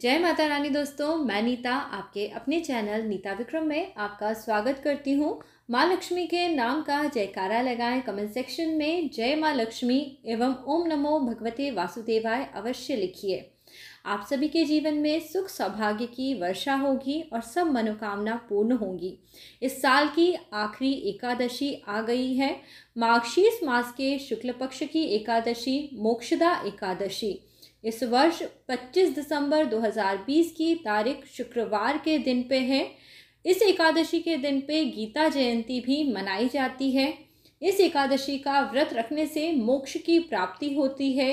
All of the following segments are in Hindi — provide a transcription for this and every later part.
जय माता रानी दोस्तों मैं नीता आपके अपने चैनल नीता विक्रम में आपका स्वागत करती हूँ माँ लक्ष्मी के नाम का जयकारा लगाएं कमेंट सेक्शन में जय माँ लक्ष्मी एवं ओम नमो भगवते वासुदेवाय अवश्य लिखिए आप सभी के जीवन में सुख सौभाग्य की वर्षा होगी और सब मनोकामना पूर्ण होंगी इस साल की आखिरी एकादशी आ गई है मार्गशीर्ष मास के शुक्ल पक्ष की एकादशी मोक्षदा एकादशी इस वर्ष 25 दिसंबर 2020 की तारीख शुक्रवार के दिन पे है इस एकादशी के दिन पे गीता जयंती भी मनाई जाती है इस एकादशी का व्रत रखने से मोक्ष की प्राप्ति होती है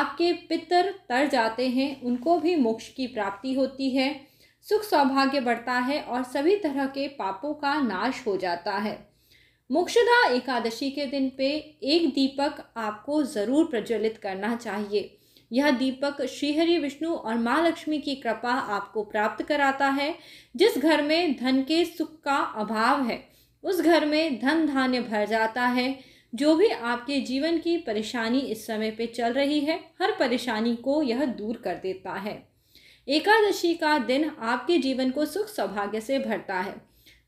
आपके पितर तर जाते हैं उनको भी मोक्ष की प्राप्ति होती है सुख सौभाग्य बढ़ता है और सभी तरह के पापों का नाश हो जाता है मोक्षदा एकादशी के दिन पे एक दीपक आपको ज़रूर प्रज्वलित करना चाहिए यह दीपक श्रीहरि विष्णु और माँ लक्ष्मी की कृपा आपको प्राप्त कराता है जिस घर में धन के सुख का अभाव है उस घर में धन धान्य भर जाता है जो भी आपके जीवन की परेशानी इस समय पे चल रही है हर परेशानी को यह दूर कर देता है एकादशी का दिन आपके जीवन को सुख सौभाग्य से भरता है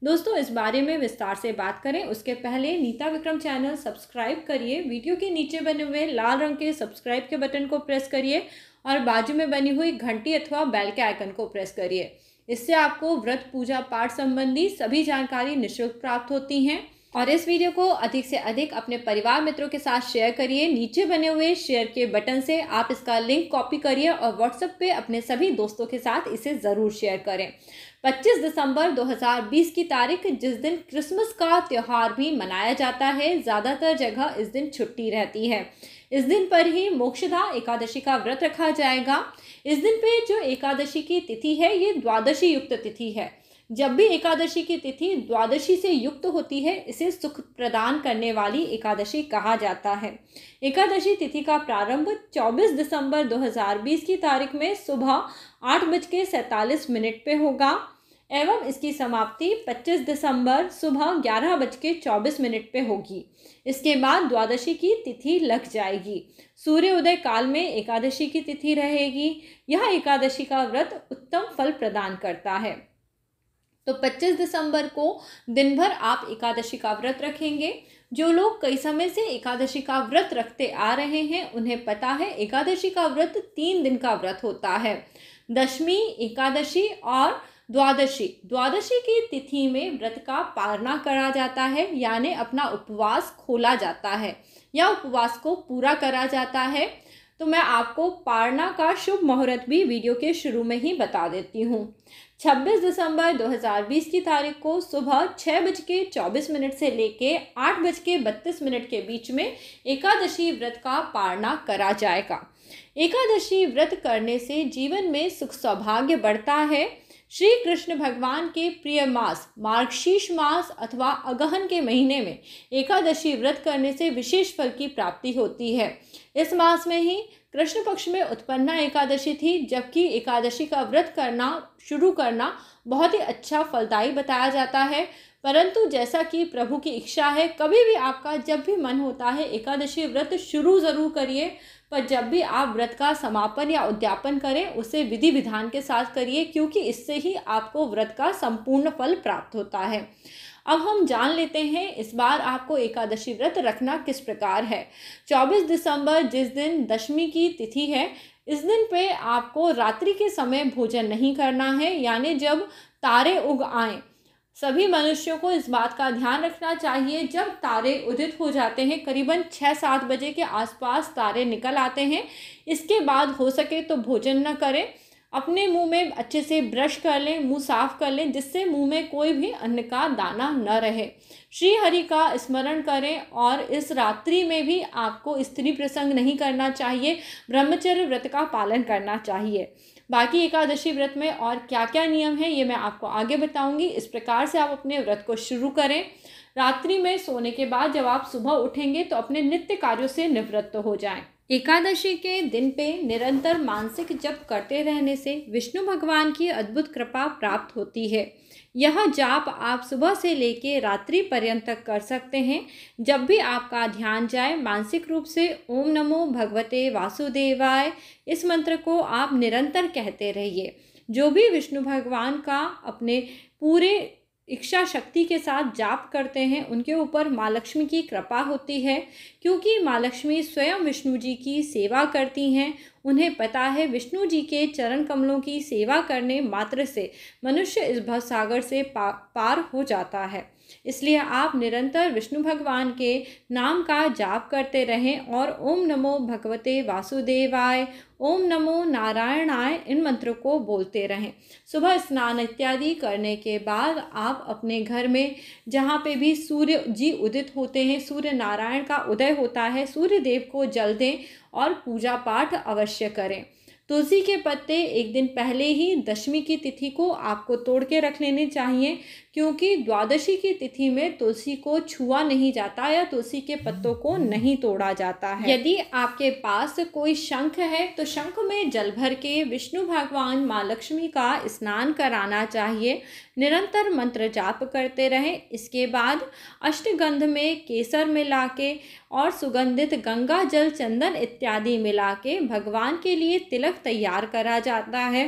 दोस्तों इस बारे में विस्तार से बात करें उसके पहले नीता विक्रम चैनल सब्सक्राइब करिए वीडियो के नीचे बने हुए लाल रंग के सब्सक्राइब के बटन को प्रेस करिए और बाजू में बनी हुई घंटी अथवा बैल के आइकन को प्रेस करिए इससे आपको व्रत पूजा पाठ संबंधी सभी जानकारी निःशुल्क प्राप्त होती हैं और इस वीडियो को अधिक से अधिक अपने परिवार मित्रों के साथ शेयर करिए नीचे बने हुए शेयर के बटन से आप इसका लिंक कॉपी करिए और व्हाट्सएप पे अपने सभी दोस्तों के साथ इसे ज़रूर शेयर करें 25 दिसंबर 2020 की तारीख जिस दिन क्रिसमस का त्यौहार भी मनाया जाता है ज़्यादातर जगह इस दिन छुट्टी रहती है इस दिन पर ही मोक्षदा एकादशी का व्रत रखा जाएगा इस दिन पे जो एकादशी की तिथि है ये द्वादशी युक्त तिथि है जब भी एकादशी की तिथि द्वादशी से युक्त होती है इसे सुख प्रदान करने वाली एकादशी कहा जाता है एकादशी तिथि का प्रारंभ 24 दिसंबर 2020 की तारीख में सुबह आठ बज के सैंतालीस मिनट पर होगा एवं इसकी समाप्ति 25 दिसंबर सुबह ग्यारह बज के चौबीस मिनट पर होगी इसके बाद द्वादशी की तिथि लग जाएगी सूर्य उदय काल में एकादशी की तिथि रहेगी यह एकादशी का व्रत उत्तम फल प्रदान करता है तो 25 दिसंबर को दिन भर आप एकादशी का व्रत रखेंगे जो लोग कई समय से एकादशी का व्रत रखते आ रहे हैं उन्हें पता है एकादशी का व्रत तीन दिन का व्रत होता है दशमी एकादशी और द्वादशी द्वादशी की तिथि में व्रत का पारना करा जाता है यानी अपना उपवास खोला जाता है या उपवास को पूरा करा जाता है तो मैं आपको पारना का शुभ मुहूर्त भी वीडियो के शुरू में ही बता देती हूँ 26 दिसंबर 2020 की तारीख को सुबह छः बज के चौबीस मिनट से लेके आठ बज के बत्तीस मिनट के बीच में एकादशी व्रत का पारना करा जाएगा एकादशी व्रत करने से जीवन में सुख सौभाग्य बढ़ता है श्री कृष्ण भगवान के प्रिय मास मार्गशीर्ष मास अथवा अगहन के महीने में एकादशी व्रत करने से विशेष फल की प्राप्ति होती है इस मास में ही कृष्ण पक्ष में उत्पन्ना एकादशी थी जबकि एकादशी का व्रत करना शुरू करना बहुत ही अच्छा फलदायी बताया जाता है परंतु जैसा कि प्रभु की इच्छा है कभी भी आपका जब भी मन होता है एकादशी व्रत शुरू ज़रूर करिए पर जब भी आप व्रत का समापन या उद्यापन करें उसे विधि विधान के साथ करिए क्योंकि इससे ही आपको व्रत का संपूर्ण फल प्राप्त होता है अब हम जान लेते हैं इस बार आपको एकादशी व्रत रखना किस प्रकार है 24 दिसंबर जिस दिन दशमी की तिथि है इस दिन पे आपको रात्रि के समय भोजन नहीं करना है यानी जब तारे उग आएँ सभी मनुष्यों को इस बात का ध्यान रखना चाहिए जब तारे उदित हो जाते हैं करीबन छः सात बजे के आसपास तारे निकल आते हैं इसके बाद हो सके तो भोजन न करें अपने मुंह में अच्छे से ब्रश कर लें मुंह साफ कर लें जिससे मुंह में कोई भी अन्न का दाना न रहे श्री हरि का स्मरण करें और इस रात्रि में भी आपको स्त्री प्रसंग नहीं करना चाहिए ब्रह्मचर्य व्रत का पालन करना चाहिए बाकी एकादशी व्रत में और क्या क्या नियम है ये मैं आपको आगे बताऊंगी इस प्रकार से आप अपने व्रत को शुरू करें रात्रि में सोने के बाद जब आप सुबह उठेंगे तो अपने नित्य कार्यों से निवृत्त हो जाएं एकादशी के दिन पे निरंतर मानसिक जप करते रहने से विष्णु भगवान की अद्भुत कृपा प्राप्त होती है यह जाप आप सुबह से लेके रात्रि पर्यंत तक कर सकते हैं जब भी आपका ध्यान जाए मानसिक रूप से ओम नमो भगवते वासुदेवाय इस मंत्र को आप निरंतर कहते रहिए जो भी विष्णु भगवान का अपने पूरे इच्छा शक्ति के साथ जाप करते हैं उनके ऊपर माँ लक्ष्मी की कृपा होती है क्योंकि माँ लक्ष्मी स्वयं विष्णु जी की सेवा करती हैं उन्हें पता है विष्णु जी के चरण कमलों की सेवा करने मात्र से मनुष्य इस भवसागर से पा, पार हो जाता है इसलिए आप निरंतर विष्णु भगवान के नाम का जाप करते रहें और ओम नमो भगवते वासुदेवाय ओम नमो नारायणाय इन मंत्रों को बोलते रहें सुबह स्नान इत्यादि करने के बाद आप अपने घर में जहाँ पे भी सूर्य जी उदित होते हैं सूर्य नारायण का उदय होता है सूर्य देव को जल दें और पूजा पाठ अवश्य करें तुलसी के पत्ते एक दिन पहले ही दशमी की तिथि को आपको तोड़ के रख लेने चाहिए क्योंकि द्वादशी की तिथि में तुलसी को छुआ नहीं जाता या तुलसी के पत्तों को नहीं तोड़ा जाता है यदि आपके पास कोई शंख है तो शंख में जल भर के विष्णु भगवान माँ लक्ष्मी का स्नान कराना चाहिए निरंतर मंत्र जाप करते रहें इसके बाद अष्टगंध में केसर मिला के और सुगंधित गंगा जल चंदन इत्यादि मिला के भगवान के लिए तिलक तैयार करा जाता है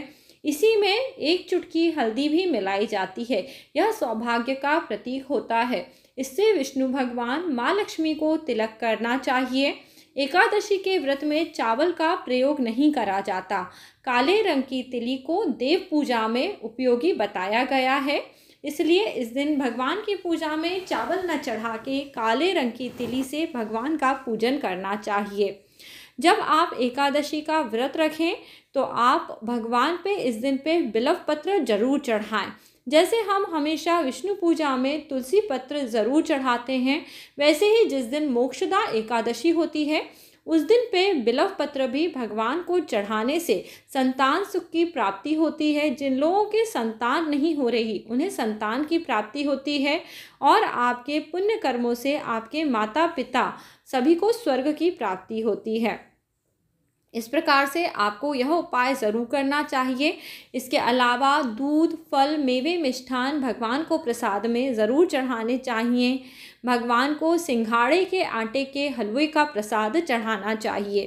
इसी में एक चुटकी हल्दी भी मिलाई जाती है यह सौभाग्य का प्रतीक होता है इससे विष्णु भगवान माँ लक्ष्मी को तिलक करना चाहिए एकादशी के व्रत में चावल का प्रयोग नहीं करा जाता काले रंग की तिली को देव पूजा में उपयोगी बताया गया है इसलिए इस दिन भगवान की पूजा में चावल न चढ़ा के काले रंग की तिली से भगवान का पूजन करना चाहिए जब आप एकादशी का व्रत रखें तो आप भगवान पे इस दिन पे बिलव पत्र जरूर चढ़ाएं जैसे हम हमेशा विष्णु पूजा में तुलसी पत्र ज़रूर चढ़ाते हैं वैसे ही जिस दिन मोक्षदा एकादशी होती है उस दिन पे बिलव पत्र भी भगवान को चढ़ाने से संतान सुख की प्राप्ति होती है जिन लोगों के संतान नहीं हो रही उन्हें संतान की प्राप्ति होती है और आपके पुण्य कर्मों से आपके माता पिता सभी को स्वर्ग की प्राप्ति होती है इस प्रकार से आपको यह उपाय ज़रूर करना चाहिए इसके अलावा दूध फल मेवे मिष्ठान भगवान को प्रसाद में ज़रूर चढ़ाने चाहिए भगवान को सिंघाड़े के आटे के हलवे का प्रसाद चढ़ाना चाहिए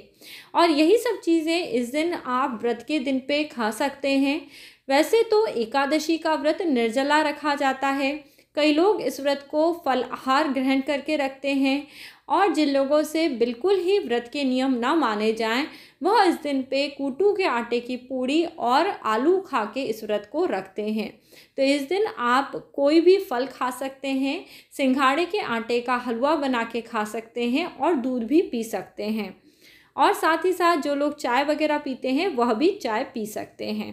और यही सब चीज़ें इस दिन आप व्रत के दिन पे खा सकते हैं वैसे तो एकादशी का व्रत निर्जला रखा जाता है कई लोग इस व्रत को फल आहार ग्रहण करके रखते हैं और जिन लोगों से बिल्कुल ही व्रत के नियम ना माने जाएं वह इस दिन पे कूटू के आटे की पूड़ी और आलू खा के इस व्रत को रखते हैं तो इस दिन आप कोई भी फल खा सकते हैं सिंघाड़े के आटे का हलवा बना के खा सकते हैं और दूध भी पी सकते हैं और साथ ही साथ जो लोग चाय वगैरह पीते हैं वह भी चाय पी सकते हैं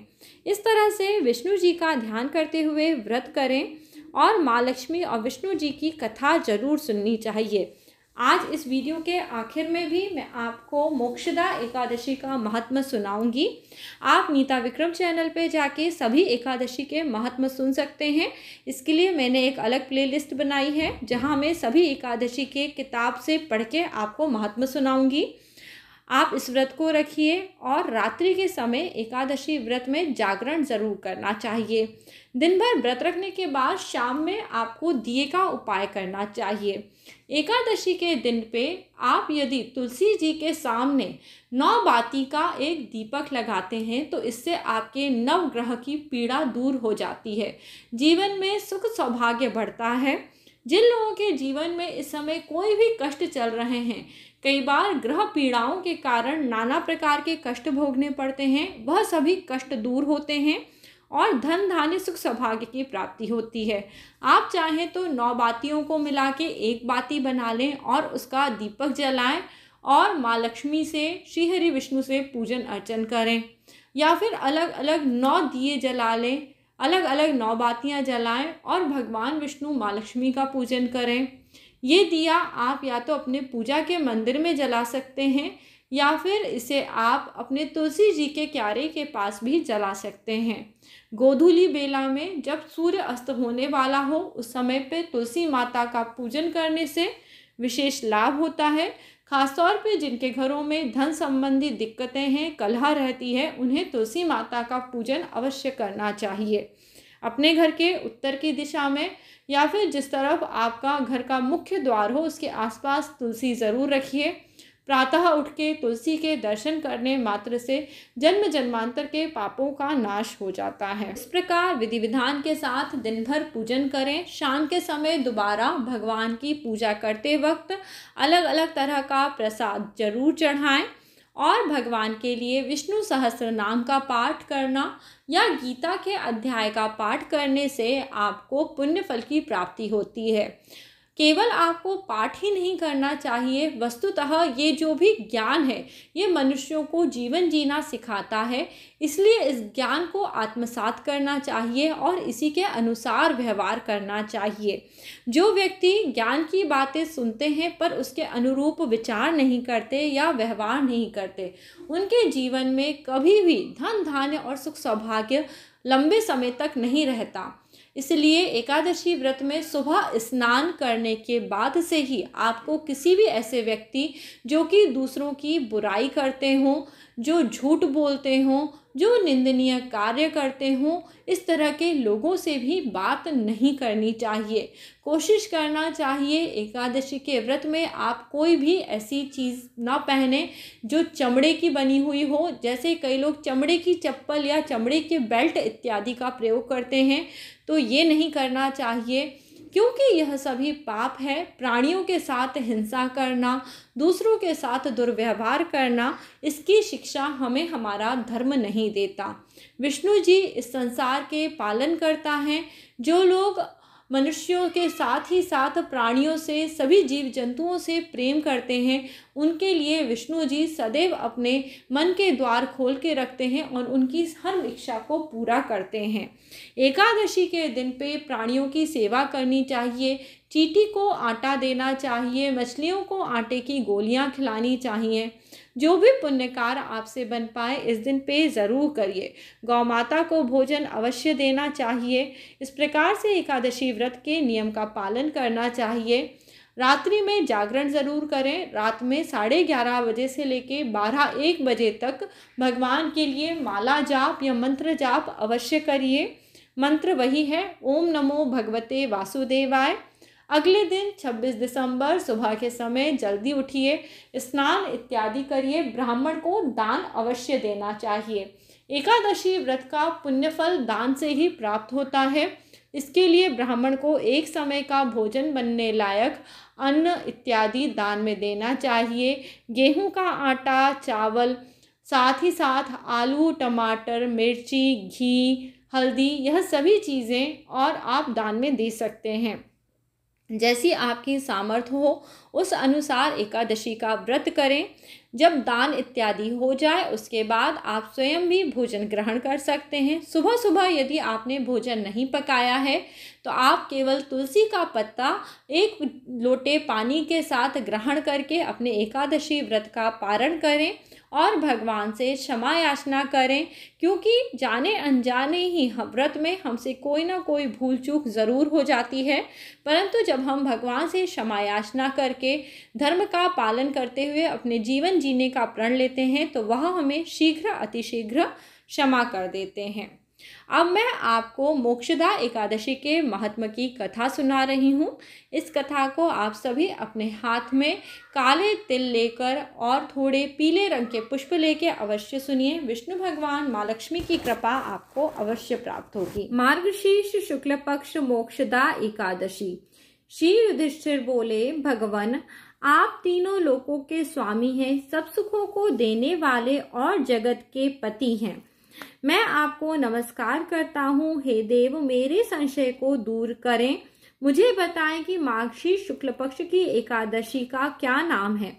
इस तरह से विष्णु जी का ध्यान करते हुए व्रत करें और माँ लक्ष्मी और विष्णु जी की कथा जरूर सुननी चाहिए आज इस वीडियो के आखिर में भी मैं आपको मोक्षदा एकादशी का महात्मा सुनाऊंगी आप नीता विक्रम चैनल पे जाके सभी एकादशी के महत्व सुन सकते हैं इसके लिए मैंने एक अलग प्लेलिस्ट बनाई है जहाँ मैं सभी एकादशी के किताब से पढ़ के आपको महत्व सुनाऊंगी आप इस व्रत को रखिए और रात्रि के समय एकादशी व्रत में जागरण ज़रूर करना चाहिए दिन भर व्रत रखने के बाद शाम में आपको दिए का उपाय करना चाहिए एकादशी के दिन पे आप यदि तुलसी जी के सामने नौ बाती का एक दीपक लगाते हैं तो इससे आपके नवग्रह की पीड़ा दूर हो जाती है जीवन में सुख सौभाग्य बढ़ता है जिन लोगों के जीवन में इस समय कोई भी कष्ट चल रहे हैं कई बार ग्रह पीड़ाओं के कारण नाना प्रकार के कष्ट भोगने पड़ते हैं वह सभी कष्ट दूर होते हैं और धन धान्य सुख सौभाग्य की प्राप्ति होती है आप चाहें तो नौ बातियों को मिला के एक बाती बना लें और उसका दीपक जलाएं और माँ लक्ष्मी से श्रीहरि विष्णु से पूजन अर्चन करें या फिर अलग अलग नौ दिए जला लें अलग अलग नौ बातियाँ जलाएं और भगवान विष्णु माँ लक्ष्मी का पूजन करें ये दिया आप या तो अपने पूजा के मंदिर में जला सकते हैं या फिर इसे आप अपने तुलसी जी के क्यारे के पास भी जला सकते हैं गोधूली बेला में जब सूर्य अस्त होने वाला हो उस समय पे तुलसी माता का पूजन करने से विशेष लाभ होता है खासतौर पे जिनके घरों में धन संबंधी दिक्कतें हैं कलह रहती है उन्हें तुलसी माता का पूजन अवश्य करना चाहिए अपने घर के उत्तर की दिशा में या फिर जिस तरफ आपका घर का मुख्य द्वार हो उसके आसपास तुलसी ज़रूर रखिए प्रातः उठ के तुलसी के दर्शन करने मात्र से जन्म जन्मांतर के पापों का नाश हो जाता है इस प्रकार विधि विधान के साथ दिन भर पूजन करें शाम के समय दोबारा भगवान की पूजा करते वक्त अलग अलग तरह का प्रसाद जरूर चढ़ाएं और भगवान के लिए विष्णु सहस्र नाम का पाठ करना या गीता के अध्याय का पाठ करने से आपको पुण्य फल की प्राप्ति होती है केवल आपको पाठ ही नहीं करना चाहिए वस्तुतः ये जो भी ज्ञान है ये मनुष्यों को जीवन जीना सिखाता है इसलिए इस ज्ञान को आत्मसात करना चाहिए और इसी के अनुसार व्यवहार करना चाहिए जो व्यक्ति ज्ञान की बातें सुनते हैं पर उसके अनुरूप विचार नहीं करते या व्यवहार नहीं करते उनके जीवन में कभी भी धन धान्य और सुख सौभाग्य लंबे समय तक नहीं रहता इसलिए एकादशी व्रत में सुबह स्नान करने के बाद से ही आपको किसी भी ऐसे व्यक्ति जो कि दूसरों की बुराई करते हों जो झूठ बोलते हों जो निंदनीय कार्य करते हों इस तरह के लोगों से भी बात नहीं करनी चाहिए कोशिश करना चाहिए एकादशी के व्रत में आप कोई भी ऐसी चीज़ ना पहने जो चमड़े की बनी हुई हो जैसे कई लोग चमड़े की चप्पल या चमड़े के बेल्ट इत्यादि का प्रयोग करते हैं तो ये नहीं करना चाहिए क्योंकि यह सभी पाप है प्राणियों के साथ हिंसा करना दूसरों के साथ दुर्व्यवहार करना इसकी शिक्षा हमें हमारा धर्म नहीं देता विष्णु जी इस संसार के पालन करता है जो लोग मनुष्यों के साथ ही साथ प्राणियों से सभी जीव जंतुओं से प्रेम करते हैं उनके लिए विष्णु जी सदैव अपने मन के द्वार खोल के रखते हैं और उनकी हर इच्छा को पूरा करते हैं एकादशी के दिन पे प्राणियों की सेवा करनी चाहिए चीटी को आटा देना चाहिए मछलियों को आटे की गोलियां खिलानी चाहिए जो भी पुण्य कार्य आपसे बन पाए इस दिन पे ज़रूर करिए गौ माता को भोजन अवश्य देना चाहिए इस प्रकार से एकादशी व्रत के नियम का पालन करना चाहिए रात्रि में जागरण ज़रूर करें रात में साढ़े ग्यारह बजे से लेके बारह एक बजे तक भगवान के लिए माला जाप या मंत्र जाप अवश्य करिए मंत्र वही है ओम नमो भगवते वासुदेवाय अगले दिन 26 दिसंबर सुबह के समय जल्दी उठिए स्नान इत्यादि करिए ब्राह्मण को दान अवश्य देना चाहिए एकादशी व्रत का पुण्यफल दान से ही प्राप्त होता है इसके लिए ब्राह्मण को एक समय का भोजन बनने लायक अन्न इत्यादि दान में देना चाहिए गेहूं का आटा चावल साथ ही साथ आलू टमाटर मिर्ची घी हल्दी यह सभी चीज़ें और आप दान में दे सकते हैं जैसी आपकी सामर्थ्य हो उस अनुसार एकादशी का व्रत करें जब दान इत्यादि हो जाए उसके बाद आप स्वयं भी भोजन ग्रहण कर सकते हैं सुबह सुबह यदि आपने भोजन नहीं पकाया है तो आप केवल तुलसी का पत्ता एक लोटे पानी के साथ ग्रहण करके अपने एकादशी व्रत का पारण करें और भगवान से क्षमा याचना करें क्योंकि जाने अनजाने ही हम व्रत में हमसे कोई ना कोई भूल चूक ज़रूर हो जाती है परंतु जब हम भगवान से क्षमा याचना करके धर्म का पालन करते हुए अपने जीवन जीने का प्रण लेते हैं तो वह हमें शीघ्र अतिशीघ्र क्षमा कर देते हैं अब मैं आपको मोक्षदा एकादशी के महात्मा की कथा सुना रही हूँ इस कथा को आप सभी अपने हाथ में काले तिल लेकर और थोड़े पीले रंग के पुष्प लेके अवश्य सुनिए विष्णु भगवान माँ लक्ष्मी की कृपा आपको अवश्य प्राप्त होगी मार्गशीर्ष शुक्ल पक्ष मोक्षदा एकादशी श्री युधिष्ठिर बोले भगवान आप तीनों लोकों के स्वामी हैं सब सुखों को देने वाले और जगत के पति हैं मैं आपको नमस्कार करता हूँ हे देव मेरे संशय को दूर करें मुझे बताएं कि माघी शुक्ल पक्ष की एकादशी का क्या नाम है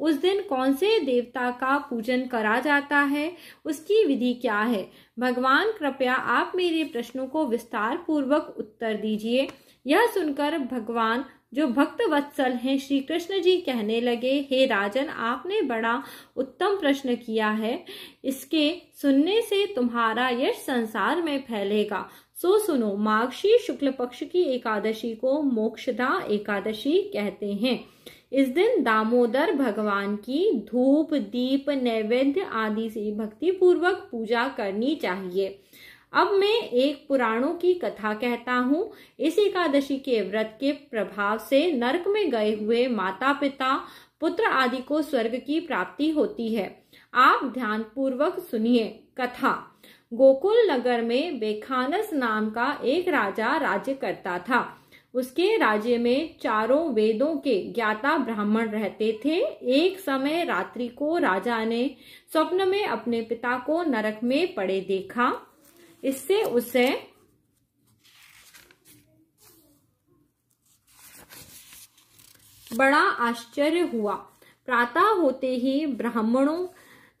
उस दिन कौन से देवता का पूजन करा जाता है उसकी विधि क्या है भगवान कृपया आप मेरे प्रश्नों को विस्तार पूर्वक उत्तर दीजिए यह सुनकर भगवान जो भक्त वत्सल हैं श्री कृष्ण जी कहने लगे हे राजन आपने बड़ा उत्तम प्रश्न किया है इसके सुनने से तुम्हारा यश संसार में फैलेगा सो सुनो माघशी शुक्ल पक्ष की एकादशी को मोक्षदा एकादशी कहते हैं इस दिन दामोदर भगवान की धूप दीप नैवेद्य आदि से भक्ति पूर्वक पूजा करनी चाहिए अब मैं एक पुराणों की कथा कहता हूँ इस एकादशी के व्रत के प्रभाव से नरक में गए हुए माता पिता पुत्र आदि को स्वर्ग की प्राप्ति होती है आप ध्यान पूर्वक सुनिए कथा गोकुल नगर में बेखानस नाम का एक राजा राज्य करता था उसके राज्य में चारों वेदों के ज्ञाता ब्राह्मण रहते थे एक समय रात्रि को राजा ने स्वप्न में अपने पिता को नरक में पड़े देखा इससे उसे बड़ा आश्चर्य हुआ प्रातः होते ही ब्राह्मणों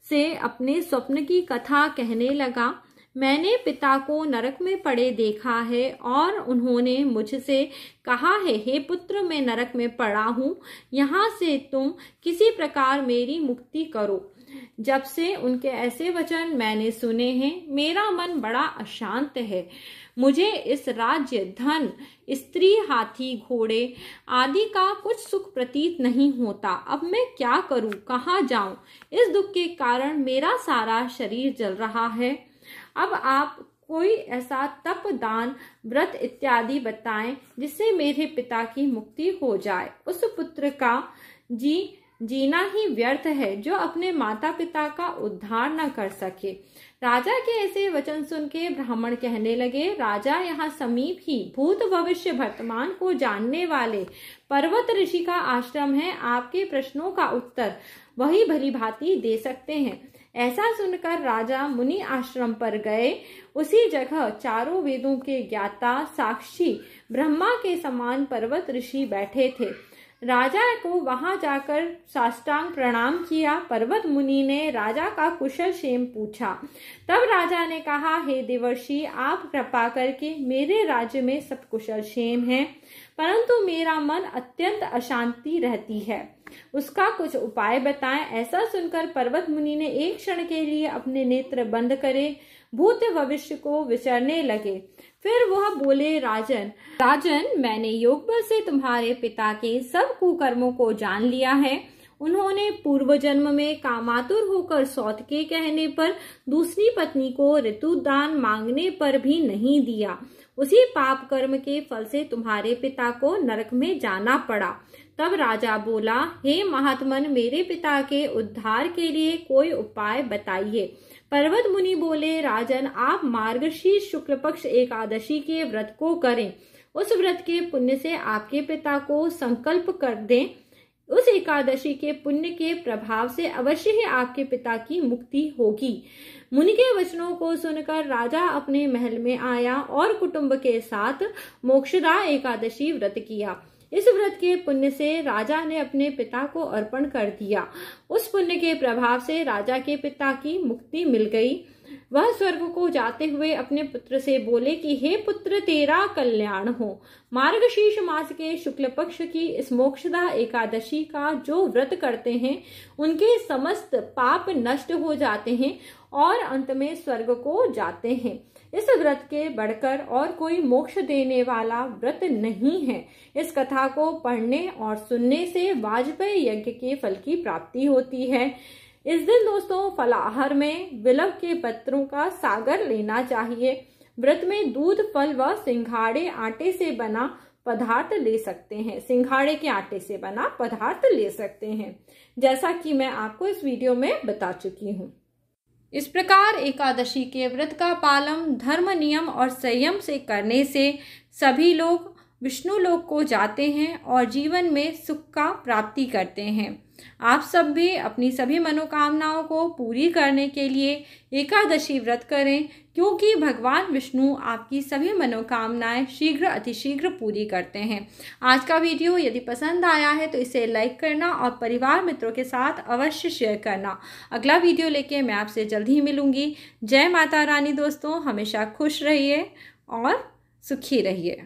से अपने स्वप्न की कथा कहने लगा मैंने पिता को नरक में पड़े देखा है और उन्होंने मुझसे कहा है हे पुत्र मैं नरक में पड़ा हूँ यहाँ से तुम किसी प्रकार मेरी मुक्ति करो जब से उनके ऐसे वचन मैंने सुने हैं मेरा मन बड़ा अशांत है मुझे इस राज्य धन स्त्री हाथी घोड़े आदि का कुछ सुख प्रतीत नहीं होता अब मैं क्या करूं कहाँ जाऊं इस दुख के कारण मेरा सारा शरीर जल रहा है अब आप कोई ऐसा तप दान व्रत इत्यादि बताएं जिससे मेरे पिता की मुक्ति हो जाए उस पुत्र का जी जीना ही व्यर्थ है जो अपने माता पिता का उद्धार न कर सके राजा के ऐसे वचन सुन के ब्राह्मण कहने लगे राजा यहाँ समीप ही भूत भविष्य वर्तमान को जानने वाले पर्वत ऋषि का आश्रम है आपके प्रश्नों का उत्तर वही भली भांति दे सकते हैं ऐसा सुनकर राजा मुनि आश्रम पर गए उसी जगह चारों वेदों के ज्ञाता साक्षी ब्रह्मा के समान पर्वत ऋषि बैठे थे राजा को वहां जाकर साष्टांग प्रणाम किया पर्वत मुनि ने राजा का कुशल क्षेम पूछा तब राजा ने कहा हे देवर्षि आप कृपा करके मेरे राज्य में सब कुशल क्षेम है परंतु मेरा मन अत्यंत अशांति रहती है उसका कुछ उपाय बताएं ऐसा सुनकर पर्वत मुनि ने एक क्षण के लिए अपने नेत्र बंद करे भूत भविष्य को विचरने लगे फिर वह बोले राजन राजन मैंने योग बल से तुम्हारे पिता के सब कुकर्मों को जान लिया है उन्होंने पूर्व जन्म में कामातुर होकर सौत के कहने पर दूसरी पत्नी को ऋतु दान मांगने पर भी नहीं दिया उसी पाप कर्म के फल से तुम्हारे पिता को नरक में जाना पड़ा तब राजा बोला हे महात्मन मेरे पिता के उद्धार के लिए कोई उपाय बताइए पर्वत मुनि बोले राजन आप मार्गशीर्ष शुक्ल पक्ष एकादशी के व्रत को करें उस व्रत के पुण्य से आपके पिता को संकल्प कर दें उस एकादशी के पुण्य के प्रभाव से अवश्य ही आपके पिता की मुक्ति होगी मुनि के वचनों को सुनकर राजा अपने महल में आया और कुटुंब के साथ मोक्षदा एकादशी व्रत किया इस व्रत के पुण्य से राजा ने अपने पिता को अर्पण कर दिया उस पुण्य के प्रभाव से राजा के पिता की मुक्ति मिल गई वह स्वर्ग को जाते हुए अपने पुत्र से बोले कि हे पुत्र तेरा कल्याण हो मार्गशीर्ष मास के शुक्ल पक्ष की इस मोक्षदा एकादशी का जो व्रत करते हैं उनके समस्त पाप नष्ट हो जाते हैं और अंत में स्वर्ग को जाते हैं इस व्रत के बढ़कर और कोई मोक्ष देने वाला व्रत नहीं है इस कथा को पढ़ने और सुनने से वाजपेयी यज्ञ के फल की प्राप्ति होती है इस दिन दोस्तों फलाहार में विलव के पत्रों का सागर लेना चाहिए व्रत में दूध फल व सिंघाड़े आटे से बना पदार्थ ले सकते हैं सिंघाड़े के आटे से बना पदार्थ ले सकते हैं जैसा कि मैं आपको इस वीडियो में बता चुकी हूँ इस प्रकार एकादशी के व्रत का पालन धर्म नियम और संयम से करने से सभी लोग विष्णु लोक को जाते हैं और जीवन में सुख का प्राप्ति करते हैं आप सब भी अपनी सभी मनोकामनाओं को पूरी करने के लिए एकादशी व्रत करें क्योंकि भगवान विष्णु आपकी सभी मनोकामनाएं शीघ्र अतिशीघ्र पूरी करते हैं आज का वीडियो यदि पसंद आया है तो इसे लाइक करना और परिवार मित्रों के साथ अवश्य शेयर करना अगला वीडियो लेके मैं आपसे जल्द ही मिलूँगी जय माता रानी दोस्तों हमेशा खुश रहिए और सुखी रहिए